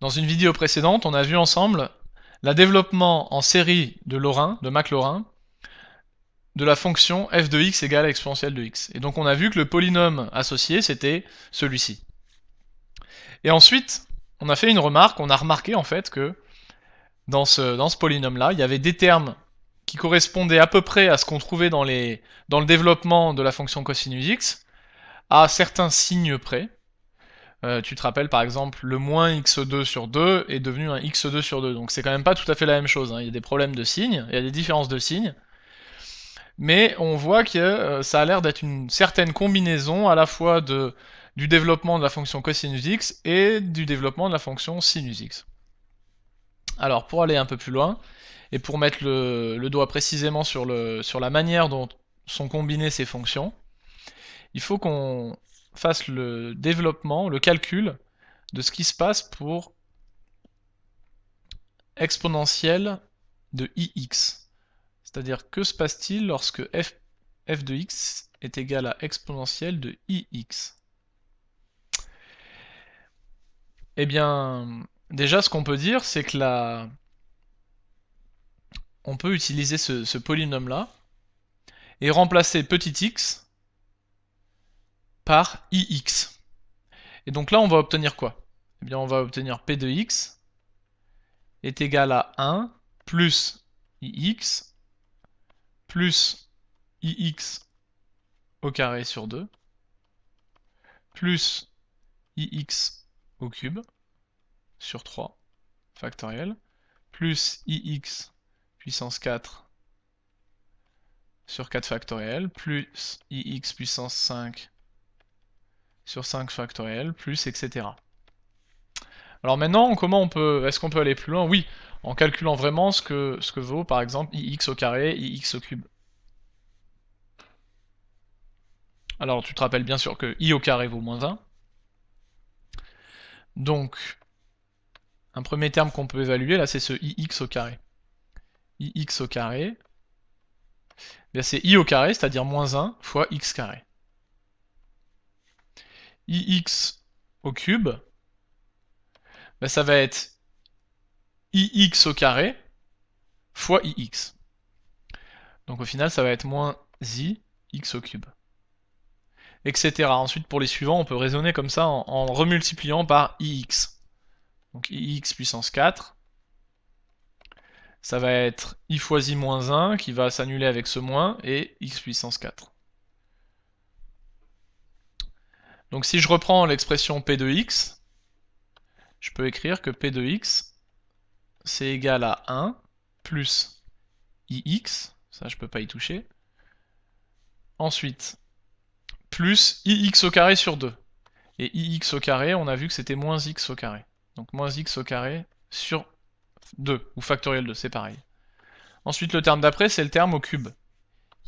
Dans une vidéo précédente, on a vu ensemble le développement en série de Lorrain, de Maclaurin, de la fonction f de x égale à exponentielle de x. Et donc on a vu que le polynôme associé, c'était celui-ci. Et ensuite, on a fait une remarque, on a remarqué en fait que dans ce, dans ce polynôme-là, il y avait des termes qui correspondaient à peu près à ce qu'on trouvait dans, les, dans le développement de la fonction cosinus x, à certains signes près, euh, tu te rappelles par exemple le moins x2 sur 2 est devenu un x2 sur 2. Donc c'est quand même pas tout à fait la même chose. Hein. Il y a des problèmes de signes, il y a des différences de signes. Mais on voit que euh, ça a l'air d'être une certaine combinaison à la fois de, du développement de la fonction cosinus x et du développement de la fonction sinus x. Alors pour aller un peu plus loin, et pour mettre le, doigt précisément sur, le, sur la manière dont sont combinées ces fonctions, il faut qu'on fasse le développement, le calcul de ce qui se passe pour exponentielle de ix. C'est-à-dire que se passe-t-il lorsque f, f de x est égal à exponentielle de ix Eh bien, déjà ce qu'on peut dire, c'est que la... on peut utiliser ce polynôme-là et remplacer petit x par ix. Et donc là, on va obtenir quoi Eh bien, on va obtenir p de x est égal à 1 plus ix plus ix au carré sur 2 plus ix au cube sur 3 factoriel plus ix puissance 4 sur 4 factoriel plus ix puissance 5 sur 5 factoriel, plus, etc. Alors maintenant, comment on peut, est-ce qu'on peut aller plus loin Oui, en calculant vraiment ce que, ce que vaut, par exemple, ix au carré, ix au cube. Alors tu te rappelles bien sûr que i au carré vaut moins 1. Donc, un premier terme qu'on peut évaluer, là, c'est ce ix au carré. ix au carré, eh c'est i au carré, c'est-à-dire moins 1 fois x carré ix au cube, ben, ça va être ix au carré fois ix. Donc au final, ça va être moins i x au cube. Etc. Ensuite, pour les suivants, on peut raisonner comme ça en, en remultipliant par ix. Donc ix puissance 4. Ça va être i fois i moins 1 qui va s'annuler avec ce moins et x puissance 4. Donc si je reprends l'expression P de x, je peux écrire que P de x, c'est égal à 1 plus ix, ça je peux pas y toucher. Ensuite, plus ix au carré sur 2. Et ix au carré, on a vu que c'était moins x au carré. Donc moins x au carré sur 2, ou factoriel 2, c'est pareil. Ensuite, le terme d'après, c'est le terme au cube.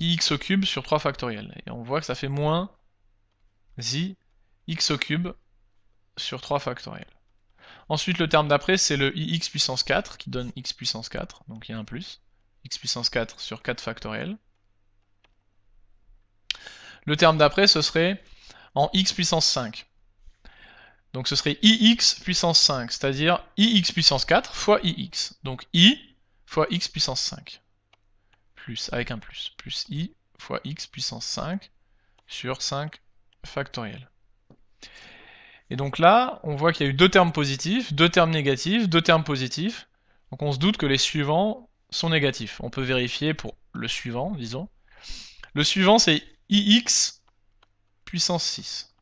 ix au cube sur 3 factoriel. Et on voit que ça fait moins i x au cube sur 3 factoriel. Ensuite, le terme d'après, c'est le ix puissance 4 qui donne x puissance 4, donc il y a un plus. x puissance 4 sur 4 factoriel. Le terme d'après, ce serait en x puissance 5. Donc ce serait ix puissance 5, c'est-à-dire ix puissance 4 fois ix. Donc i fois x puissance 5, plus, avec un plus, plus i fois x puissance 5 sur 5 factoriel. Et donc là, on voit qu'il y a eu deux termes positifs, deux termes négatifs, deux termes positifs. Donc on se doute que les suivants sont négatifs. On peut vérifier pour le suivant, disons. Le suivant, c'est ix puissance 6.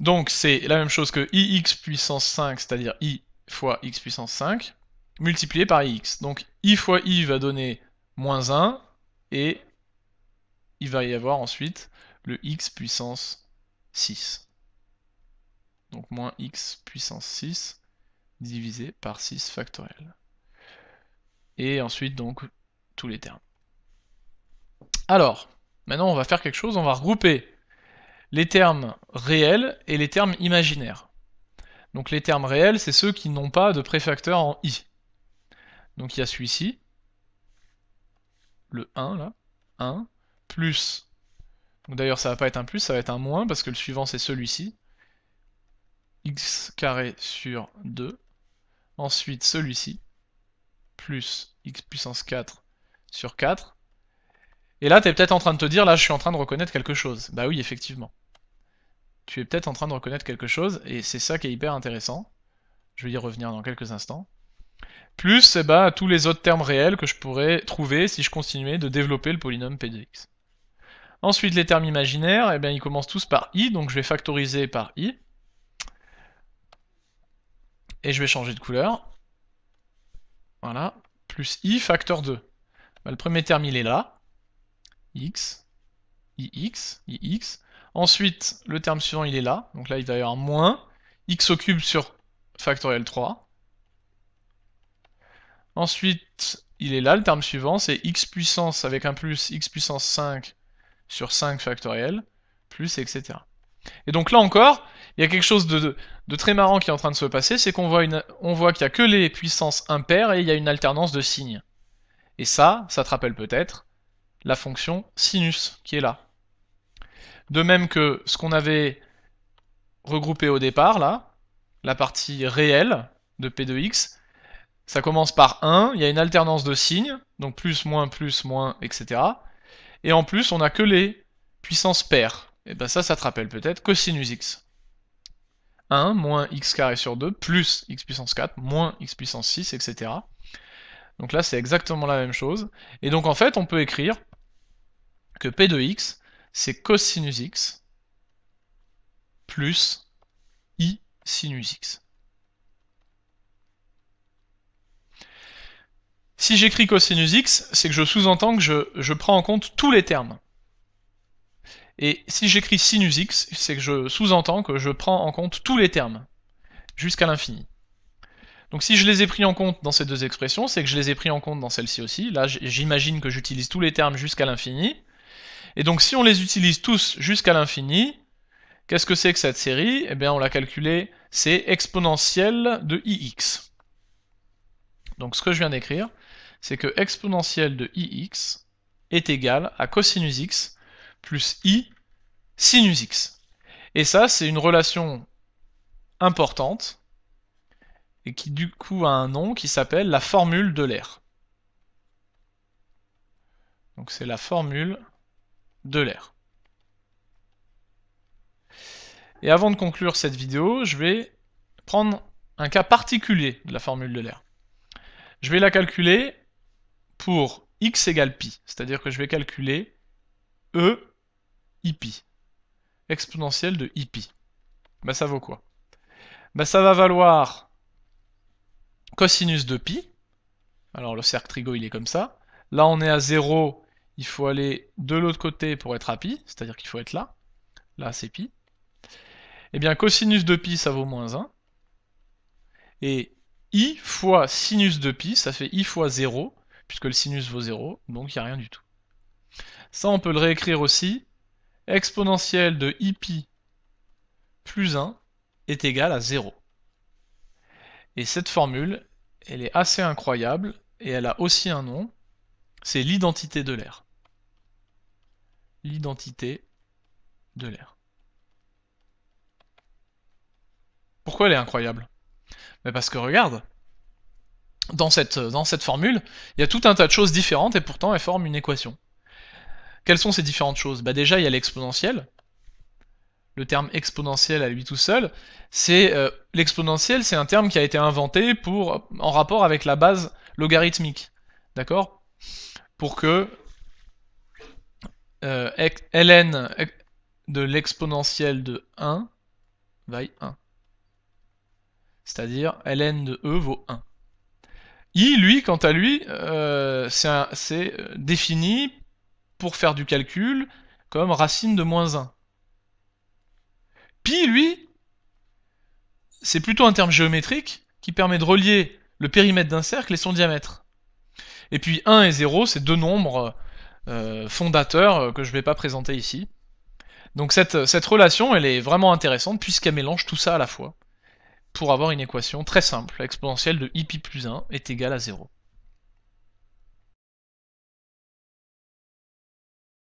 Donc c'est la même chose que ix puissance 5, c'est-à-dire i fois x puissance 5, multiplié par ix. Donc i fois i va donner moins 1, et il va y avoir ensuite le x puissance 6. Donc moins x puissance 6 divisé par 6 factoriel. Et ensuite donc tous les termes. Alors, maintenant on va faire quelque chose, on va regrouper les termes réels et les termes imaginaires. Donc les termes réels, c'est ceux qui n'ont pas de préfacteur en i. Donc il y a celui-ci, le 1 là, 1, plus D'ailleurs, ça va pas être un plus, ça va être un moins, parce que le suivant, c'est celui-ci. x carré sur 2. Ensuite, celui-ci, plus x puissance 4 sur 4. Et là, tu es peut-être en train de te dire, là, je suis en train de reconnaître quelque chose. Bah oui, effectivement. Tu es peut-être en train de reconnaître quelque chose, et c'est ça qui est hyper intéressant. Je vais y revenir dans quelques instants. Plus c'est eh ben, tous les autres termes réels que je pourrais trouver si je continuais de développer le polynôme p de x. Ensuite, les termes imaginaires, eh bien, ils commencent tous par i, donc je vais factoriser par i. Et je vais changer de couleur. Voilà, plus i facteur 2. Bah, le premier terme, il est là. x, ix, ix. Ensuite, le terme suivant, il est là. Donc là, il va y avoir moins x au cube sur factoriel 3. Ensuite, il est là, le terme suivant, c'est x puissance avec un plus, x puissance 5 sur 5 factoriel, plus, etc. Et donc là encore, il y a quelque chose de, très marrant qui est en train de se passer, c'est qu'on voit, voit qu'il n'y a que les puissances impaires et il y a une alternance de signes. Et ça, ça te rappelle peut-être la fonction sinus qui est là. De même que ce qu'on avait regroupé au départ, là, la partie réelle de P de x, ça commence par 1, il y a une alternance de signes, donc plus, moins, plus, moins, etc. Et en plus, on n'a que les puissances paires. Et bien ça, ça te rappelle peut-être cosinus x. 1 moins x carré sur 2 plus x puissance 4 moins x puissance 6, etc. Donc là, c'est exactement la même chose. Et donc en fait, on peut écrire que p de x, c'est cosinus x plus i sinus x. Si j'écris cosinus x, c'est que je sous-entends que je, prends en compte tous les termes. Et si j'écris sinus x, c'est que je sous-entends que je prends en compte tous les termes, jusqu'à l'infini. Donc si je les ai pris en compte dans ces deux expressions, c'est que je les ai pris en compte dans celle-ci aussi. Là, j'imagine que j'utilise tous les termes jusqu'à l'infini. Et donc si on les utilise tous jusqu'à l'infini, qu'est-ce que c'est que cette série Eh bien, on l'a calculé, c'est exponentielle de ix. Donc ce que je viens d'écrire, c'est que exponentielle de ix est égale à cosinus x plus i sinus x. Et ça, c'est une relation importante et qui du coup a un nom qui s'appelle la formule de l'air. Donc c'est la formule de l'air. Et avant de conclure cette vidéo, je vais prendre un cas particulier de la formule de l'air. Je vais la calculer pour x égale pi, c'est-à-dire que je vais calculer e ipi, exponentielle de i pi. Bah, ça vaut quoi bah, ça va valoir cosinus de pi. Alors le cercle trigo il est comme ça. Là on est à 0, il faut aller de l'autre côté pour être à pi, c'est-à-dire qu'il faut être là. Là c'est pi. Eh bien cosinus de pi ça vaut moins 1. Et i fois sinus de pi, ça fait i fois 0, puisque le sinus vaut 0, donc il n'y a rien du tout. Ça, on peut le réécrire aussi. Exponentielle de ipi plus 1 est égale à 0. Et cette formule, elle est assez incroyable et elle a aussi un nom, c'est l'identité de l'air. L'identité de l'air. Pourquoi elle est incroyable Mais Parce que regarde, dans cette, euh, dans cette formule, il y a tout un tas de choses différentes et pourtant elles forment une équation. Quelles sont ces différentes choses bah, Déjà, il y a l'exponentielle. Le terme exponentiel à lui tout seul, c'est euh, l'exponentielle, c'est un terme qui a été inventé pour en rapport avec la base logarithmique, d'accord Pour que euh, ln de l'exponentielle de 1 vaille 1, c'est-à-dire ln de e vaut 1. I, lui, quant à lui, euh, c'est euh, défini pour faire du calcul comme racine de moins 1. Pi, lui, c'est plutôt un terme géométrique qui permet de relier le périmètre d'un cercle et son diamètre. Et puis 1 et 0, c'est deux nombres euh, fondateurs que je ne vais pas présenter ici. Donc cette, cette relation, elle est vraiment intéressante puisqu'elle mélange tout ça à la fois pour avoir une équation très simple. L'exponentielle de i pi plus 1 est égale à 0.